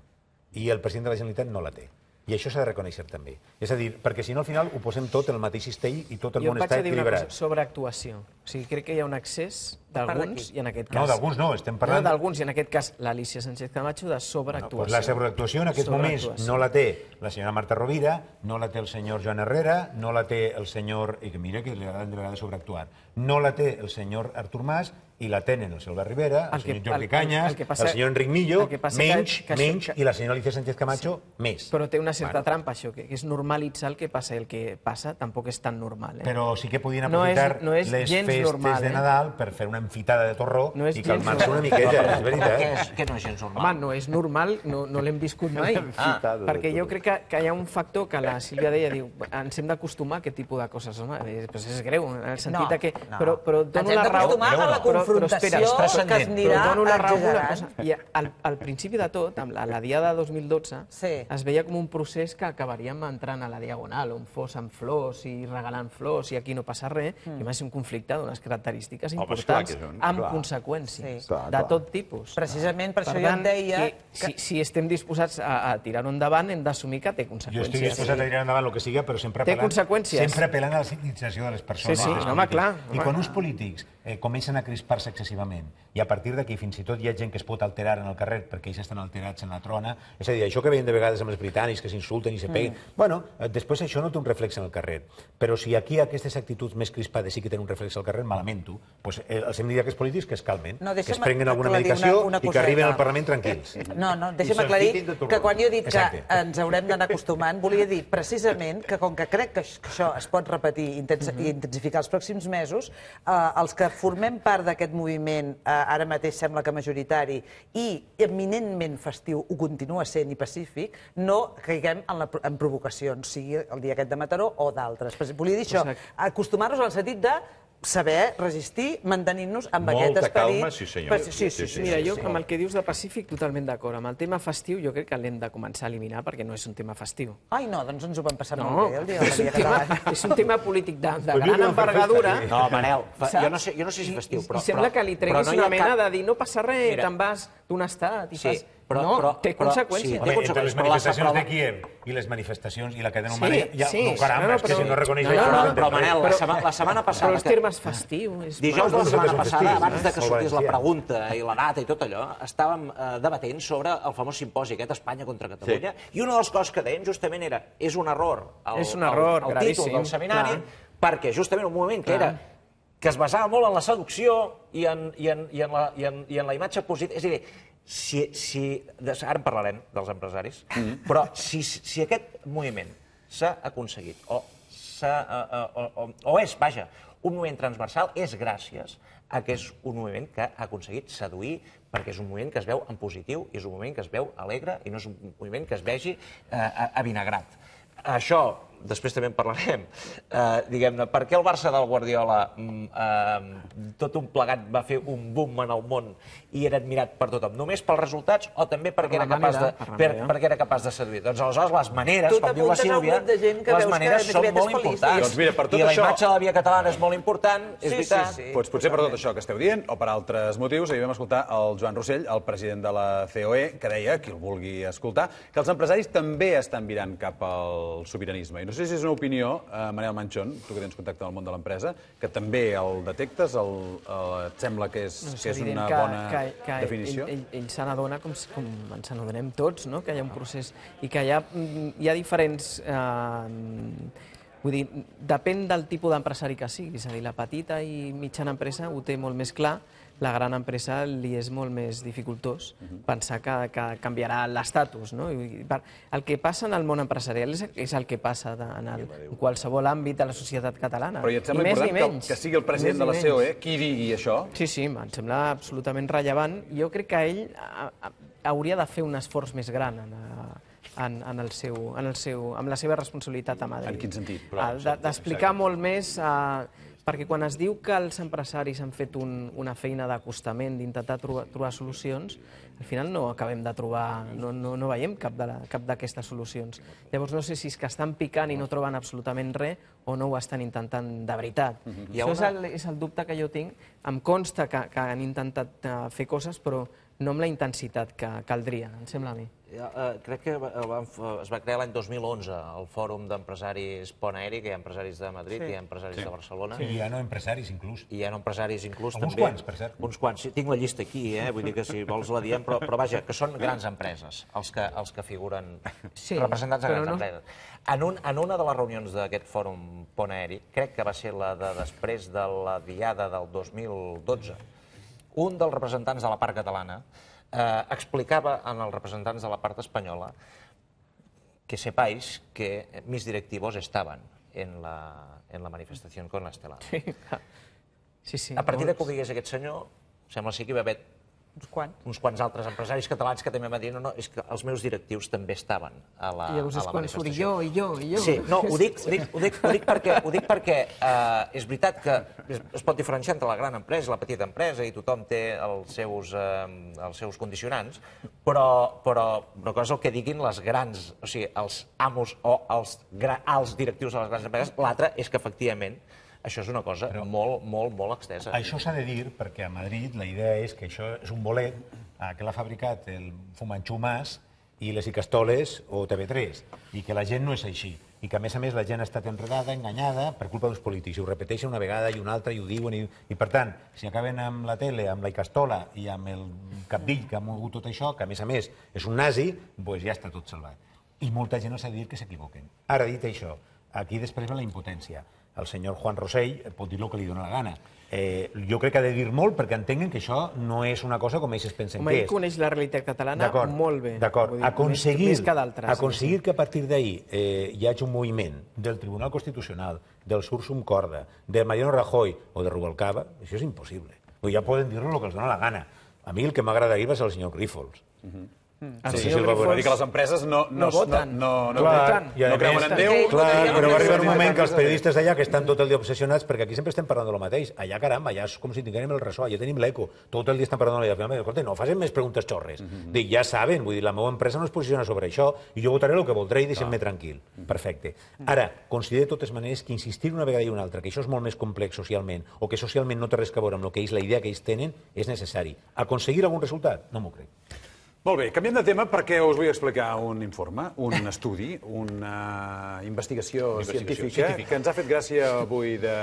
B: I el president de la Generalitat no la té. I això s'ha de reconèixer també. És a dir, perquè si no al final ho posem tot en el mateix cistell i tot el jo món està equilibrat. Jo vaig a dir una
F: cosa sobre actuació. O sigui, crec que hi ha un excés d'alguns i en aquest cas... No, d'alguns no, estem parlant... No, d'alguns i en aquest cas l'Alicia Sánchez Camacho de sobreactuació. No, doncs la sobreactuació en aquests moments no la
B: té la senyora Marta Rovira, no la té el senyor Joan Herrera, no la té el senyor... I que mira que li agrada sobreactuar. No la té el senyor Artur Mas i la tenen el senyor Rivera, el, el senyor Jordi el, Canyes, el, el, passa, el senyor Enric Millo, que passa menys, que, que, menys, que... i la senyora Alicia Sánchez Camacho, sí. més. Però té
F: una certa bueno. trampa, això, que és normalitzar el que passa. El que passa tampoc és tan normal. Eh? Però
B: sí que podien aprofitar no és, no és les festes normal, de eh? Nadal eh? per fer una enfitada de torró no i calmar-se una miqueta, és veritat. Que, és, que no és gens normal.
F: Home, no és normal, no, no l'hem viscut mai. Ah, perquè jo crec que, que hi ha un factor que la Sílvia deia, diu, ens hem d'acostumar a aquest tipus de coses, home, eh, pues és greu, en el sentit no, que... Però, però dono Ens hem d'acostumar a la confusió confrontació però, però que es anirà però una raó, una cosa. I al, al principi de tot, amb la, la Diada 2012, sí. es veia com un procés que acabaríem entrant a la Diagonal, on fos amb flors i regalant flors i aquí no passa res, mm. i ser un conflicte d'unes característiques importants Home, amb clar. conseqüències sí. clar, de tot tipus. Precisament per, per això tant, jo em deia... Que... Si, si estem disposats a, a tirar-ho endavant, hem d'assumir
B: que té conseqüències. Jo estic disposat a tirar endavant el que sigui, però sempre apel·lant, sempre apel·lant a la civilització de les persones. Sí, sí, home, clar. I quan uns polítics eh, comencen a crispar alterar-se excessivament. I a partir d'aquí, fins i tot, hi ha gent que es pot alterar en el carrer perquè ells estan alterats en la trona. És a dir, això que veiem de vegades amb els britànics, que s'insulten i se mm. peguen... Mm. Bueno, eh, després això no té un reflex en el carrer. Però si aquí aquestes actituds més crispades sí que tenen un reflex al carrer, malamento. Pues, eh, els hem dit a aquests polítics que es calmen, no, que es prenguin alguna medicació una, una i que arriben al Parlament tranquils. No,
D: no, deixa'm aclarir que quan jo he dit Exacte. que ens haurem d'anar acostumant, volia dir precisament que com que crec que això es pot repetir mhm. i intensificar els pròxims mesos, eh, els que formem part d'aquest aquest moviment, eh, ara mateix sembla que majoritari, i eminentment festiu, ho continua sent i pacífic, no caiguem en, la, en provocacions, sigui el dia aquest de Mataró o d'altres. Volia dir això, acostumar-nos al sentit de saber resistir mantenint-nos amb Molta aquest esperit. Molta calma, sí senyor. Sí, sí, sí, sí, Mira, jo amb el
F: que dius de Pacífic totalment d'acord. Amb el tema festiu jo crec que l'hem de començar a eliminar perquè no és un tema festiu. Ai, no, doncs ens ho vam passar no, molt bé el dia de la Via És un tema polític de, de gran envergadura. No, Manel, fa, jo, no sé, jo
E: no sé si és festiu, però... I, i sembla però, que li treguis no una mena cap...
F: de dir no passa res, te'n vas d'un estat i sí. fas però, no, però, té però, conseqüències. Sí, té conseqüències. entre les
E: manifestacions de Kiev
B: i les manifestacions i la cadena humana, sí, ja, sí, no, caram, no, no, però... que si no reconeix... No, no, no, però, Manel, la, sema, la setmana passada... Però els
E: termes festius... Dijous de la setmana passada, abans de que sortís la pregunta i la data i tot allò, estàvem eh, debatent sobre el famós simposi aquest Espanya contra Catalunya, sí. i una de les coses que deien justament era és un error el, és un error, el, el títol del seminari, clar. perquè justament un moment que era que es basava molt en la seducció i en, i en, i en, la, i en, i en la imatge positiva. És a dir, si, si, ara en parlarem, dels empresaris, mm -hmm. però si, si aquest moviment s'ha aconseguit, o, s'ha... Eh, eh, o, o és, vaja, un moviment transversal, és gràcies a que és un moviment que ha aconseguit seduir, perquè és un moviment que es veu en positiu, i és un moviment que es veu alegre, i no és un moviment que es vegi eh, a avinagrat. Això després també en parlarem, eh, diguem-ne, per què el Barça del Guardiola, mm, eh, tot un plegat, va fer un boom en el món i era admirat per tothom? Només pels resultats o també perquè, per era, capaç manera, de, per, per, perquè era capaç de seduir? Doncs aleshores les maneres, tu com diu la Sílvia, les maneres són molt importants. Doncs mira, per tot I la imatge de la via catalana és
A: molt important, és sí, veritat. Sí, sí. Pots, potser per tot això que esteu dient, o per altres motius, ahir vam escoltar el Joan Rossell, el president de la COE, que deia, qui el vulgui escoltar, que els empresaris també estan virant cap al sobiranisme. I no sé si és una opinió, eh, Manel Manchón, tu que tens contacte amb el món de l'empresa, que també el detectes, el, el, et sembla que és, no, és, que és una que, bona que, que definició? Ell,
F: ell, ell se n'adona, com, com ens n'adonem tots, no? que hi ha un procés i que hi ha, mm, hi ha diferents... Eh, Vull dir, depèn del tipus d'empresari que sigui, és a dir, la petita i mitjana empresa ho té molt més clar, la gran empresa li és molt més dificultós pensar que, que canviarà l'estatus. No? el que passa en el món empresarial és, és el que passa de, en, el, en qualsevol àmbit de la societat catalana. Però i et sembla I important menys, que, que sigui el president de la COE eh,
A: qui digui això?
F: Sí, sí, em sembla absolutament rellevant. Jo crec que ell a, a, hauria de fer un esforç més gran en, en, en, el seu, en el seu, amb la seva responsabilitat a Madrid. En quin sentit? Ah, d'explicar molt més... Eh, perquè quan es diu que els empresaris han fet un, una feina d'acostament, d'intentar trobar, trobar solucions, al final no acabem de trobar, no, no, no veiem cap d'aquestes solucions. Llavors no sé si és que estan picant i no troben absolutament res o no ho estan intentant de veritat. Mm -hmm. Això una... és el, és el dubte que jo tinc. Em consta que, que han intentat eh, fer coses, però no amb la intensitat que caldria, em sembla a mi.
E: Ja, eh, crec que eh, es va crear l'any 2011 el Fòrum d'Empresaris Pont Aeri, que hi ha empresaris de Madrid, sí. hi ha empresaris sí. de Barcelona. Sí. I hi ha no
B: empresaris, inclús.
E: I hi ha no empresaris, inclús, Alguns també. Uns quants, per cert. Uns quants. Sí, tinc la llista aquí, eh? vull dir que si vols la diem, però, però vaja, que són grans empreses els que, els que figuren sí, representants de grans no... empreses. En, un, en una de les reunions d'aquest Fòrum Pont Aeri, crec que va ser la de després de la diada del 2012, un dels representants de la part catalana eh, explicava en els representants de la part espanyola que sepáis que mis directivos estaven en la, en la manifestació con la estelada. Sí,
D: sí, sí. A
F: partir de que ho
E: digués aquest senyor, sembla ser que hi va haver uns quants. Uns quants altres empresaris catalans que també m'han dit no, no, és que els meus directius també estaven a la, I llavors a la
F: manifestació. I jo, i jo, i jo. Sí, no, ho dic, ho dic, ho dic, ho dic
E: perquè, ho dic perquè eh, és veritat que es, es pot diferenciar entre la gran empresa i la petita empresa i tothom té els seus, eh, els seus condicionants, però, però una cosa és el que diguin les grans, o sigui, els amos o els, gra, els directius de les grans empreses, l'altra és que efectivament això és una cosa Però molt, molt, molt extensa. Això
B: s'ha de dir perquè a Madrid la idea és que això és un bolet eh, que l'ha fabricat el Fumanxú Mas i les Icastoles o TV3, i que la gent no és així i que, a més a més, la gent ha estat enredada, enganyada, per culpa dels polítics, i ho repeteixen una vegada i una altra, i ho diuen, i, i per tant, si acaben amb la tele, amb la Icastola i amb el capdill que ha mogut tot això, que, a més a més, és un nazi, doncs ja està tot salvat. I molta gent no ha de dir que s'equivoquen. Ara, dit això, aquí després ve la impotència el senyor Juan Rosell pot dir el que li dóna la gana. Eh, jo crec que ha de dir molt perquè entenguen que això no és una cosa com ells es pensen Home, que és.
F: coneix la realitat catalana molt bé. D'acord, aconseguir, més, més que, aconseguir
B: sí, que a partir d'ahir eh, hi hagi un moviment del Tribunal Constitucional, del Sursum Corda, de Mariano Rajoy o de Rubalcaba, això és impossible. Ja poden dir-nos el que els dona la gana. A mi el que m'agradaria va ser el senyor Grífols. Uh mhm. -huh Ah, sí, sí, sí, va dir que les empreses
A: no, no, no voten, no, no, no, clar, no, no creuen en Déu. Clar, però va arribar un moment que els periodistes
B: d'allà, que estan tot el dia obsessionats, perquè aquí sempre estem parlant del mateix, allà, caramba, allà és com si tinguéssim el ressò, allà tenim l'eco, tot el dia estan parlant de finalment, escolta, no facin més preguntes xorres. Mm -hmm. Dic, ja saben, vull dir, la meva empresa no es posiciona sobre això, i jo votaré el que voldré i deixem-me tranquil. Mm, mm. Perfecte. Ara, considero de totes maneres que insistir una vegada i una altra, que això és molt més complex socialment, o que socialment no té res que veure amb el que és la idea que ells tenen, és necessari. Aconseguir algun resultat? No m'ho crec.
A: Molt bé, canviem de tema perquè us vull explicar un informe, un estudi, una investigació, investigació científica, científica que ens ha fet gràcia avui de,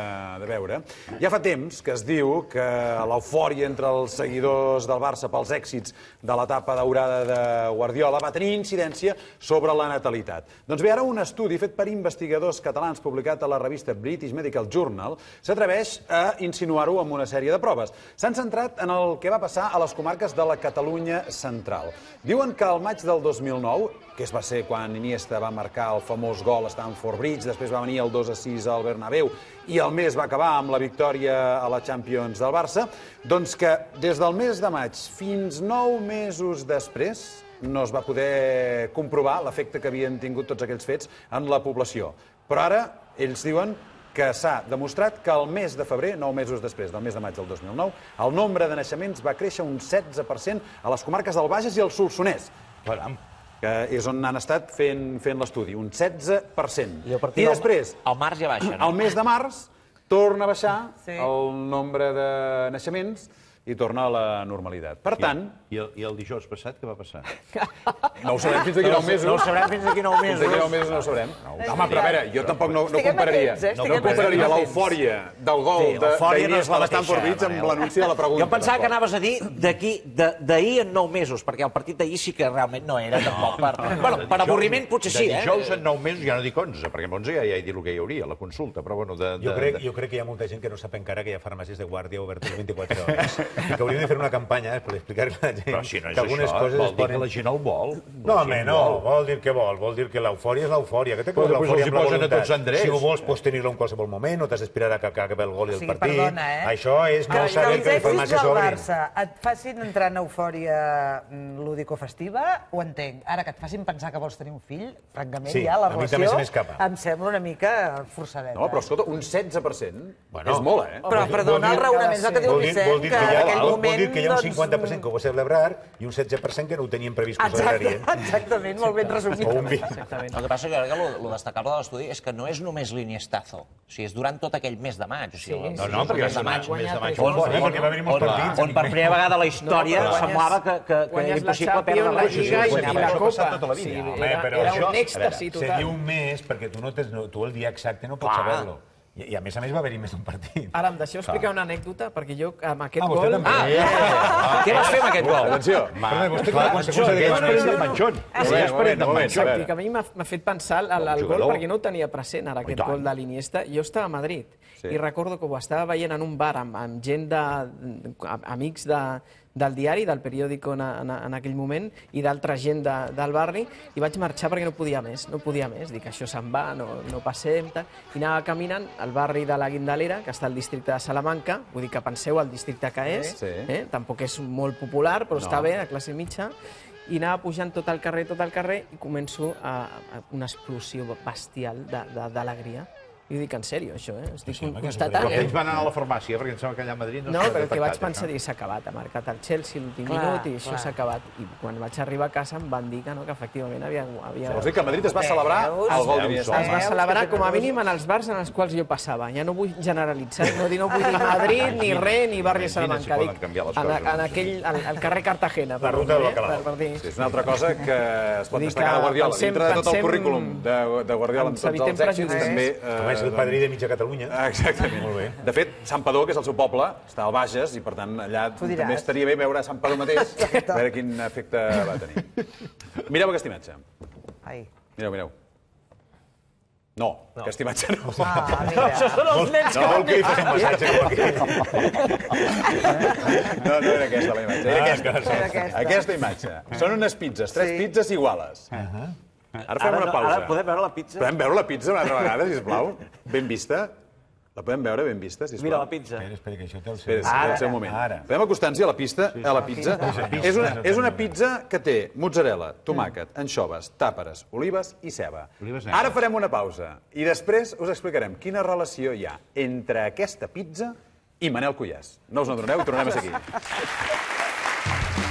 A: de veure. Ja fa temps que es diu que l'eufòria entre els seguidors del Barça pels èxits de l'etapa daurada de Guardiola va tenir incidència sobre la natalitat. Doncs bé, ara un estudi fet per investigadors catalans publicat a la revista British Medical Journal s'atreveix a insinuar-ho amb una sèrie de proves. S'han centrat en el que va passar a les comarques de la Catalunya central. Diuen que al maig del 2009, que es va ser quan Iniesta va marcar el famós gol a Stamford Bridge, després va venir el 2 a 6 al Bernabéu i el mes va acabar amb la victòria a la Champions del Barça, doncs que des del mes de maig fins 9 mesos després, no es va poder comprovar l'efecte que havien tingut tots aquells fets en la població. Però ara ells diuen que s'ha demostrat que el mes de febrer, nou mesos després del mes de maig del 2009, el nombre de naixements va créixer un 16% a les comarques del Bages i el Solsonès. Caram que és on han estat fent, fent l'estudi, un 16%. I, I després...
E: El març ja baixa, no? El mes de
A: març torna a baixar sí. el nombre de naixements i tornar a la normalitat. Per tant... I el, i el dijous passat què va passar? No ho sabrem fins d'aquí 9 mesos. No ho sabrem fins d'aquí 9 mesos. Fins d'aquí 9 mesos no ho sabrem. No, home, però a veure, jo tampoc no, no compararia. eh? No, compararia l'eufòria del gol sí, de, és de Stanford Forbits amb l'anunci de la pregunta. Jo pensava que anaves
E: a dir d'aquí d'ahir en 9 mesos, perquè el partit d'ahir sí que realment no era tampoc per... Bueno, per avorriment potser sí, De eh? dijous
C: en 9 mesos ja no dic 11, perquè 11 ja, ja he dit el que hi hauria, la consulta, però bueno... De, de, jo, crec,
B: jo crec que hi ha molta gent que no sap encara que hi ha farmàcies de guàrdia obertes 24 hores. que hauríem de fer una campanya eh, per explicar-li a la gent si no que algunes això, coses... vol dir que la
C: gent el vol. No, home, no, vol.
B: vol dir que vol, vol dir que l'eufòria és l'eufòria. Que té que l'eufòria amb la voluntat. Si ho vols, pots tenir-lo en qualsevol moment, no t'has d'esperar que acabi el gol i el partit. Perdona, eh? Això és no saber que les farmàcies s'obrin. Que els èxits del
D: Barça et facin entrar en eufòria mm, lúdico-festiva, ho entenc. Ara, que et facin pensar que vols tenir un fill, francament, sí, ja la relació em sembla una mica forçadeta. No, però
A: escolta, un 16% bueno, és molt, eh? Però, perdona, el raonament és que diu Vicent, que aquell moment... Vol dir que hi ha un 50% doncs, que ho va celebrar
B: i un 16% que no ho tenien previst que ho celebrarien. Exactament, molt ben resumit. El que
E: passa que el, destacable de l'estudi és que no és només l'Iniestazo, o sigui, és durant tot aquell mes de maig. O sigui, sí, no, no, perquè és de maig. Mes de maig. Eh, on, on, per primera vegada la història semblava que, que, era impossible perdre la Lliga i la Copa. Tota la vida. Sí, era, però un èxtasi total. Seria un
B: mes, perquè tu, no tens, tu el dia exacte no pots saber-lo. I, I a més a més va haver-hi més d'un partit.
F: Ara, em deixeu explicar una anècdota, perquè jo eh, amb aquest ah, gol... també. Ah, eh, eh, Ah, què vas fer amb aquest gol? Atenció. Però vostè clar, conseqüència de que és parent del Manxón. Ah, sí, és parent del Manxón. que a mi m'ha fet pensar el, el, gol, perquè no ho tenia present, ara, oh, aquest gol de l'Iniesta. Jo estava a Madrid, i recordo que ho estava veient en un bar amb, amb gent de... amb amics de del diari, del periòdic en, en, en aquell moment, i d'altra gent de, del barri, i vaig marxar perquè no podia més, no podia més, dic, això se'n va, no, no passem, tal. i anava caminant al barri de la Guindalera, que està al districte de Salamanca, vull dir que penseu al districte que és, sí. eh? tampoc és molt popular, però no. està bé, de classe mitja, i anava pujant tot el carrer, tot el carrer, i començo a, a una explosió bestial d'alegria. I ho dic en sèrio, això, eh? Estic sí, constatant. Però eh? ells van anar a la
C: farmàcia, perquè em sembla que allà a Madrid no, no però el que vaig pensar
F: dir, s'ha acabat, ha marcat el Chelsea l'últim minut i això s'ha acabat. I quan vaig arribar a casa em van dir que no, que efectivament havia... havia... O sigui que a Madrid es va celebrar el gol de d'Iniesta. Es va celebrar com a mínim en els bars en els quals jo passava. Ja no vull generalitzar, no, dir, no vull dir Madrid, ni Res, ni barri de Salamanca. Dic, en, en aquell, al carrer Cartagena. Per, ruta
A: dir... sí, És una altra cosa que es pot destacar de Guardiola. Dintre de tot el currículum de Guardiola, en tots els èxits, també és el padrí de mitja Catalunya. Ah, exactament. Molt bé. De fet, Sant Padó, que és el seu poble, està al Bages, i per tant allà també estaria bé veure Sant Padó mateix, a veure quin efecte va tenir. Mireu aquesta imatge. Ai. Mireu, mireu. No, no. aquesta imatge no. Ah, mira. Això són els nens que... No, que hi No, no era aquesta la imatge, ah, era aquesta. aquesta. imatge. Són unes pizzas, tres pizzas iguales. Uh Ara fem ara, una pausa. Ara podem veure la pizza? Podem veure la pizza una altra vegada, sisplau? Ben vista? La podem veure ben vista, sisplau? Mira la
B: pizza. Espera, espera, que això té el seu, espera, ara, el seu moment. Ara.
A: Podem acostar-nos a la pista, sí, sí. a la pizza? Sí, És, una, és una pizza que té mozzarella, tomàquet, anxoves, tàperes, olives i ceba. Olives ara farem una pausa i després us explicarem quina relació hi ha entre aquesta pizza i Manel Cuyàs. No us n'adoneu i tornem a seguir.